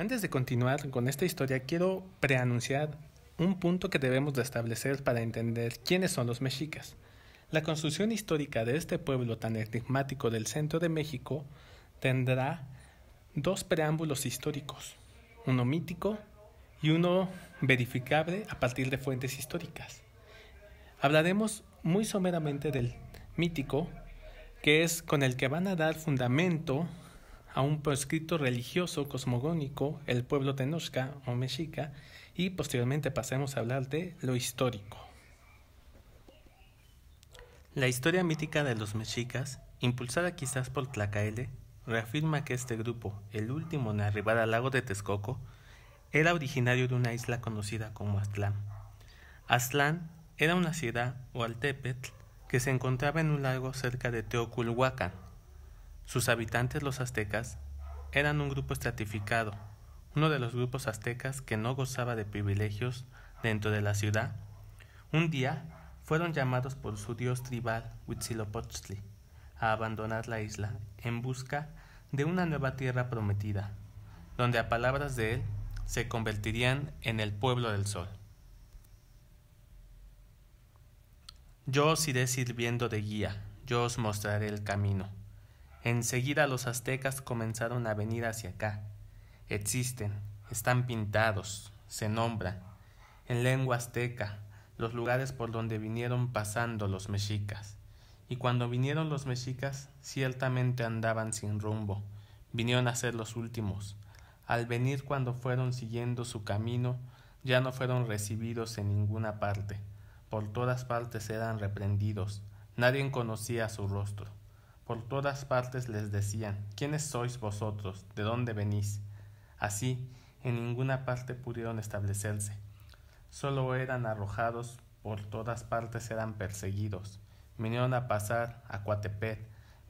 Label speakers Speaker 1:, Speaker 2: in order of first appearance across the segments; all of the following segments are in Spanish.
Speaker 1: Antes de continuar con esta historia, quiero preanunciar un punto que debemos de establecer para entender quiénes son los mexicas. La construcción histórica de este pueblo tan enigmático del centro de México tendrá dos preámbulos históricos, uno mítico y uno verificable a partir de fuentes históricas. Hablaremos muy someramente del mítico, que es con el que van a dar fundamento a un proscrito religioso cosmogónico, el pueblo Tenochca o Mexica, y posteriormente pasemos a hablar de lo histórico. La historia mítica de los mexicas, impulsada quizás por Tlacaele, reafirma que este grupo, el último en arribar al lago de Texcoco, era originario de una isla conocida como Aztlán. Aztlán era una ciudad o altepetl que se encontraba en un lago cerca de Teoculhuacán, sus habitantes, los aztecas, eran un grupo estratificado, uno de los grupos aztecas que no gozaba de privilegios dentro de la ciudad. Un día fueron llamados por su dios tribal Huitzilopochtli a abandonar la isla en busca de una nueva tierra prometida, donde a palabras de él se convertirían en el pueblo del sol. Yo os iré sirviendo de guía, yo os mostraré el camino. Enseguida los aztecas comenzaron a venir hacia acá. Existen, están pintados, se nombran. En lengua azteca, los lugares por donde vinieron pasando los mexicas. Y cuando vinieron los mexicas, ciertamente andaban sin rumbo, vinieron a ser los últimos. Al venir cuando fueron siguiendo su camino, ya no fueron recibidos en ninguna parte, por todas partes eran reprendidos, nadie conocía su rostro. Por todas partes les decían, ¿quiénes sois vosotros? ¿De dónde venís? Así, en ninguna parte pudieron establecerse. Solo eran arrojados, por todas partes eran perseguidos. Vinieron a pasar a Coatepec,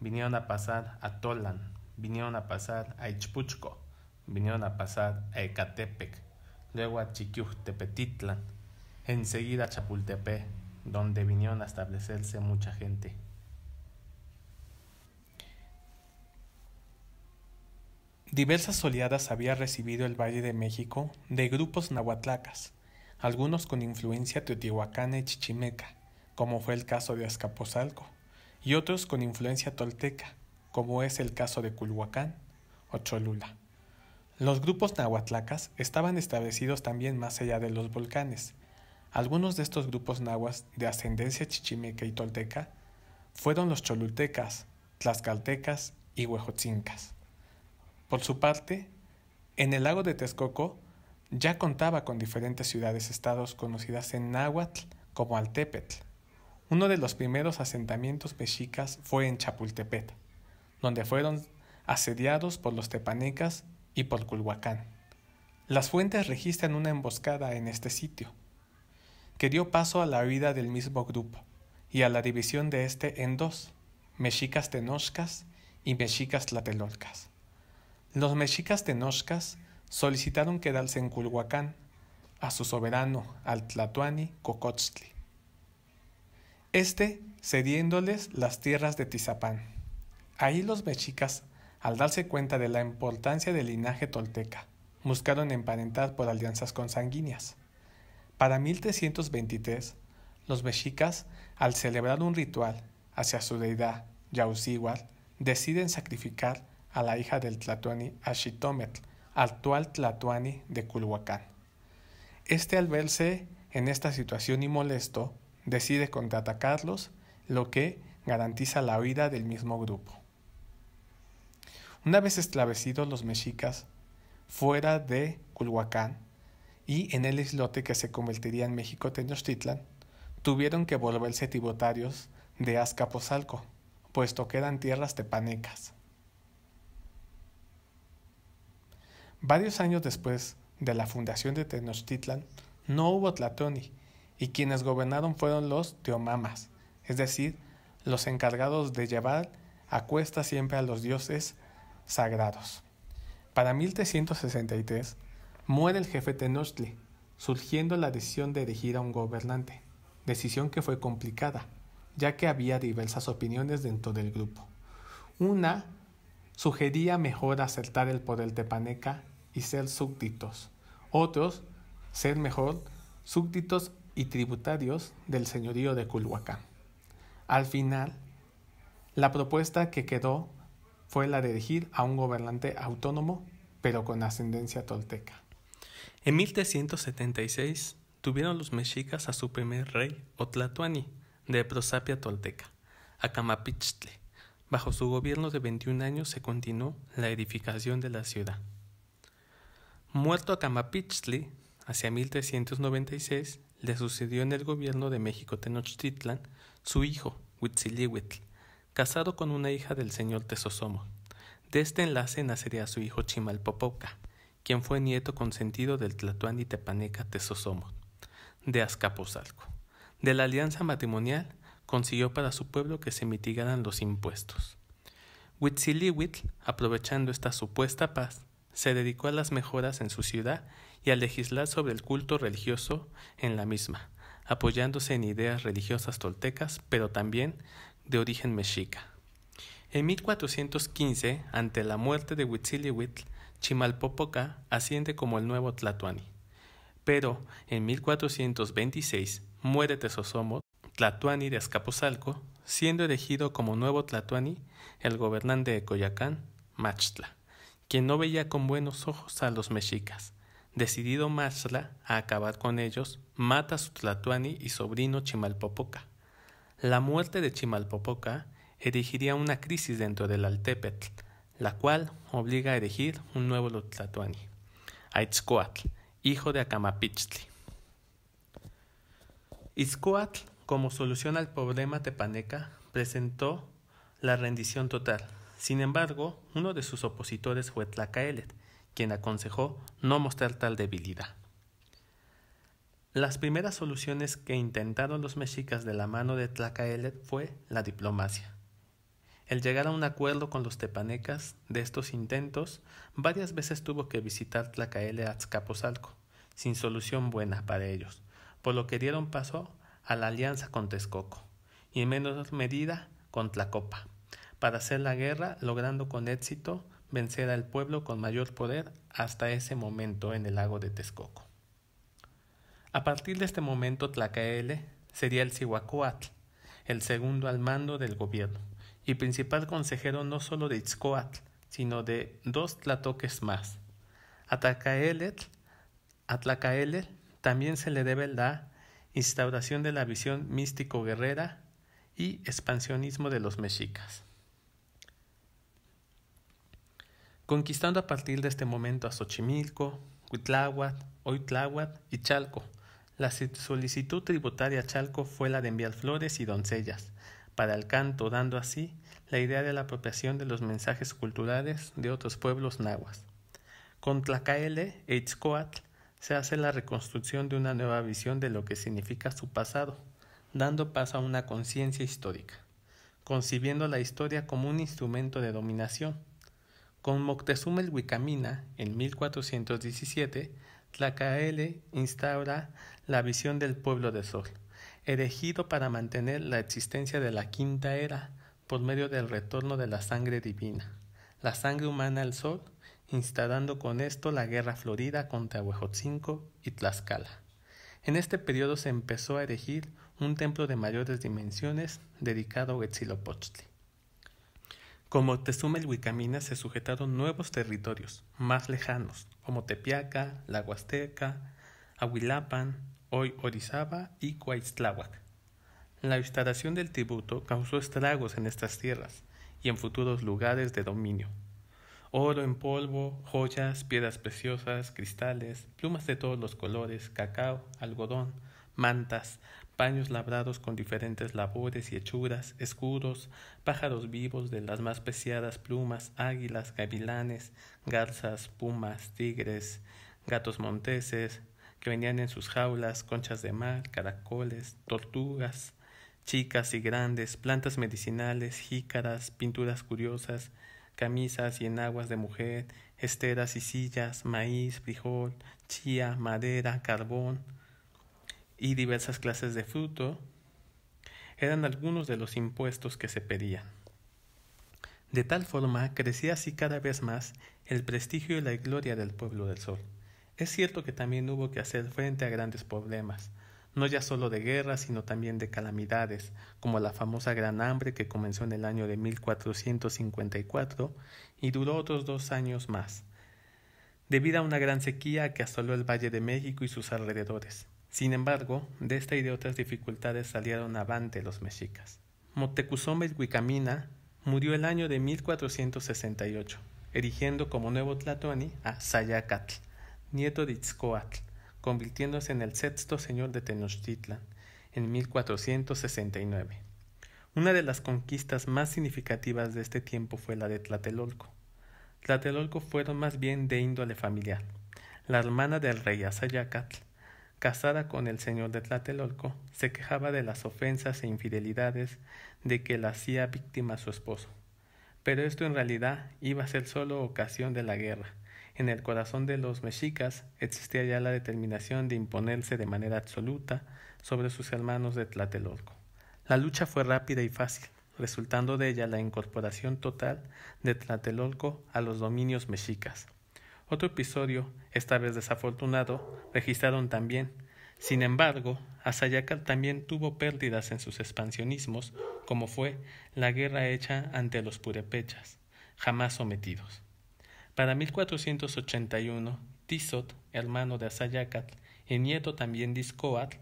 Speaker 1: vinieron a pasar a Tolan, vinieron a pasar a Ichpuchco, vinieron a pasar a Ecatepec, luego a en enseguida a Chapultepec, donde vinieron a establecerse mucha gente. Diversas oleadas había recibido el Valle de México de grupos nahuatlacas, algunos con influencia teotihuacana y chichimeca, como fue el caso de Azcapotzalco, y otros con influencia tolteca, como es el caso de Culhuacán o Cholula. Los grupos nahuatlacas estaban establecidos también más allá de los volcanes. Algunos de estos grupos nahuas de ascendencia chichimeca y tolteca fueron los cholultecas, tlaxcaltecas y huejotzincas. Por su parte, en el lago de Texcoco ya contaba con diferentes ciudades-estados conocidas en náhuatl como Altepetl. Uno de los primeros asentamientos mexicas fue en Chapultepec, donde fueron asediados por los tepanecas y por Culhuacán. Las fuentes registran una emboscada en este sitio, que dio paso a la vida del mismo grupo y a la división de este en dos, mexicas tenoscas y mexicas tlatelolcas. Los mexicas tenochcas solicitaron quedarse en Culhuacán a su soberano, al Tlatuani éste Este cediéndoles las tierras de Tizapán. Ahí los mexicas, al darse cuenta de la importancia del linaje tolteca, buscaron emparentar por alianzas consanguíneas. Para 1323, los mexicas, al celebrar un ritual hacia su deidad Yaucíhuatl, deciden sacrificar a la hija del Tlatuani Ashitometl, actual Tlatuani de Culhuacán. Este al verse en esta situación y molesto, decide contraatacarlos, lo que garantiza la vida del mismo grupo. Una vez esclavecidos los mexicas fuera de Culhuacán y en el islote que se convertiría en México Tenochtitlan, tuvieron que volverse tributarios de Azcapotzalco, puesto que eran tierras tepanecas. Varios años después de la fundación de Tenochtitlan, no hubo Tlatoni, y quienes gobernaron fueron los Teomamas, es decir, los encargados de llevar a cuesta siempre a los dioses sagrados. Para 1363 muere el jefe Tenochtli, surgiendo la decisión de elegir a un gobernante, decisión que fue complicada, ya que había diversas opiniones dentro del grupo. Una sugería mejor acertar el poder tepaneca y ser súbditos. Otros, ser mejor, súbditos y tributarios del señorío de Culhuacán. Al final, la propuesta que quedó fue la de elegir a un gobernante autónomo, pero con ascendencia tolteca. En 1376 tuvieron los mexicas a su primer rey, Otlatuani, de prosapia tolteca, Acamapichtle. Bajo su gobierno de 21 años se continuó la edificación de la ciudad. Muerto Camapichli hacia 1396, le sucedió en el gobierno de México Tenochtitlan su hijo, Huitzilihuitl, casado con una hija del señor Tesosomo. De este enlace nacería su hijo Chimalpopoca, quien fue nieto consentido del Tlatuani Tepaneca Tesosomo, de Azcapotzalco. De la alianza matrimonial consiguió para su pueblo que se mitigaran los impuestos. Huitzilihuitl, aprovechando esta supuesta paz, se dedicó a las mejoras en su ciudad y a legislar sobre el culto religioso en la misma, apoyándose en ideas religiosas toltecas, pero también de origen mexica. En 1415, ante la muerte de Huitzilihuitl, Chimalpopoca asciende como el nuevo Tlatuani, Pero en 1426 muere Tesosomo, Tlatoani de Azcapotzalco, siendo elegido como nuevo Tlatoani el gobernante de Coyacán, Machtla quien no veía con buenos ojos a los mexicas. Decidido Masla a acabar con ellos, mata a su Tlatuani y sobrino Chimalpopoca. La muerte de Chimalpopoca erigiría una crisis dentro del Altepetl, la cual obliga a erigir un nuevo Tlatuani, Itzcoatl, hijo de Acamapichtli. Itzcoatl, como solución al problema tepaneca, presentó la rendición total, sin embargo, uno de sus opositores fue Tlacaelet, quien aconsejó no mostrar tal debilidad. Las primeras soluciones que intentaron los mexicas de la mano de Tlacaelet fue la diplomacia. El llegar a un acuerdo con los tepanecas de estos intentos, varias veces tuvo que visitar Tlacaelet a Azcapotzalco, sin solución buena para ellos, por lo que dieron paso a la alianza con Texcoco y en menor medida con Tlacopa para hacer la guerra, logrando con éxito vencer al pueblo con mayor poder hasta ese momento en el lago de Texcoco. A partir de este momento, Tlacaele sería el Cihuacóatl, el segundo al mando del gobierno y principal consejero no solo de Itzcoatl, sino de dos tlatoques más. A también se le debe la instauración de la visión místico-guerrera y expansionismo de los mexicas. conquistando a partir de este momento a Xochimilco, Huitláhuac, Oitláhuac y Chalco. La solicitud tributaria a Chalco fue la de enviar flores y doncellas para el canto, dando así la idea de la apropiación de los mensajes culturales de otros pueblos nahuas. Con Tlacaele e Itzcoatl se hace la reconstrucción de una nueva visión de lo que significa su pasado, dando paso a una conciencia histórica, concibiendo la historia como un instrumento de dominación con Moctezuma el Wicamina, en 1417, Tlacaele instaura la visión del pueblo de Sol, erigido para mantener la existencia de la quinta era por medio del retorno de la sangre divina, la sangre humana al sol, instalando con esto la guerra florida contra Huejotzinco y Tlaxcala. En este periodo se empezó a erigir un templo de mayores dimensiones dedicado a Huitzilopochtli. Como Tezuma y Huicamina se sujetaron nuevos territorios, más lejanos, como Tepiaca, la Huasteca, Ahuilapan, hoy Orizaba y Cuaiztláhuac. La instalación del tributo causó estragos en estas tierras y en futuros lugares de dominio. Oro en polvo, joyas, piedras preciosas, cristales, plumas de todos los colores, cacao, algodón, mantas, paños labrados con diferentes labores y hechuras, escudos, pájaros vivos de las más preciadas plumas, águilas, gavilanes, garzas, pumas, tigres, gatos monteses, que venían en sus jaulas, conchas de mar, caracoles, tortugas, chicas y grandes, plantas medicinales, jícaras, pinturas curiosas, camisas y enaguas de mujer, esteras y sillas, maíz, frijol, chía, madera, carbón, y diversas clases de fruto eran algunos de los impuestos que se pedían. De tal forma crecía así cada vez más el prestigio y la gloria del pueblo del sol. Es cierto que también hubo que hacer frente a grandes problemas, no ya solo de guerras, sino también de calamidades, como la famosa Gran Hambre que comenzó en el año de 1454 y duró otros dos años más, debido a una gran sequía que asoló el Valle de México y sus alrededores. Sin embargo, de esta y de otras dificultades salieron avante los mexicas. y Huicamina murió el año de 1468, erigiendo como nuevo Tlatoani a Sayacatl, nieto de Itzcoatl, convirtiéndose en el sexto señor de Tenochtitlan en 1469. Una de las conquistas más significativas de este tiempo fue la de Tlatelolco. Tlatelolco fueron más bien de índole familiar. La hermana del rey Sayacatl, casada con el señor de Tlatelolco, se quejaba de las ofensas e infidelidades de que la hacía víctima su esposo. Pero esto en realidad iba a ser solo ocasión de la guerra. En el corazón de los mexicas existía ya la determinación de imponerse de manera absoluta sobre sus hermanos de Tlatelolco. La lucha fue rápida y fácil, resultando de ella la incorporación total de Tlatelolco a los dominios mexicas. Otro episodio, esta vez desafortunado, registraron también. Sin embargo, Azayacatl también tuvo pérdidas en sus expansionismos, como fue la guerra hecha ante los purepechas, jamás sometidos. Para 1481, Tizot, hermano de Asayacat y nieto también de Iscoatl,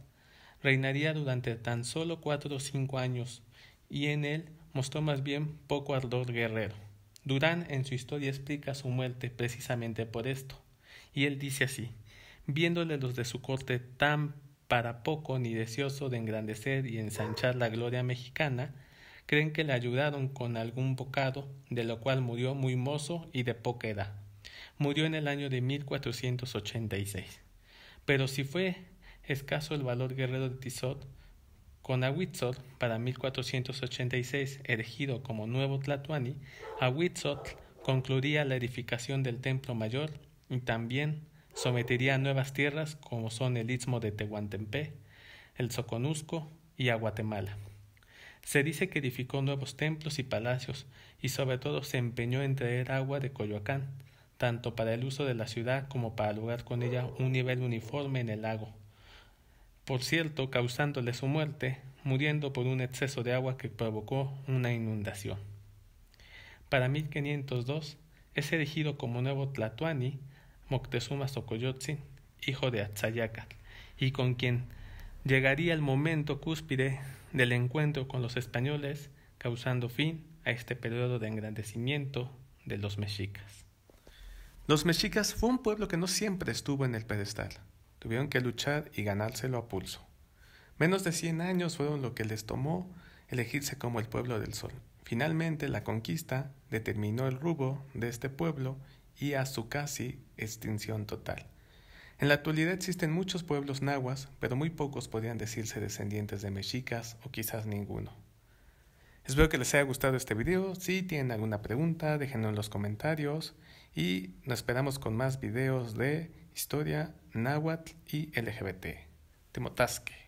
Speaker 1: reinaría durante tan solo cuatro o cinco años, y en él mostró más bien poco ardor guerrero. Durán en su historia explica su muerte precisamente por esto, y él dice así, viéndole los de su corte tan para poco ni deseoso de engrandecer y ensanchar la gloria mexicana, creen que le ayudaron con algún bocado, de lo cual murió muy mozo y de poca edad. Murió en el año de 1486. Pero si fue escaso el valor guerrero de Tizot, con para 1486 erigido como nuevo Tlatuani, Ahuizotl concluiría la edificación del Templo Mayor y también sometería a nuevas tierras como son el Istmo de Tehuantempé, el Soconusco y a Guatemala. Se dice que edificó nuevos templos y palacios y sobre todo se empeñó en traer agua de Coyoacán, tanto para el uso de la ciudad como para lograr con ella un nivel uniforme en el lago por cierto causándole su muerte, muriendo por un exceso de agua que provocó una inundación. Para 1502 es elegido como nuevo Tlatuani Moctezuma Xocoyotzin, hijo de Atzayacatl, y con quien llegaría el momento cúspide del encuentro con los españoles, causando fin a este periodo de engrandecimiento de los mexicas. Los mexicas fue un pueblo que no siempre estuvo en el pedestal. Tuvieron que luchar y ganárselo a pulso. Menos de 100 años fueron lo que les tomó elegirse como el pueblo del sol. Finalmente, la conquista determinó el rubo de este pueblo y a su casi extinción total. En la actualidad existen muchos pueblos nahuas, pero muy pocos podrían decirse descendientes de mexicas o quizás ninguno. Espero que les haya gustado este video. Si tienen alguna pregunta, déjenlo en los comentarios y nos esperamos con más videos de historia, náhuatl y LGBT. Temotasque.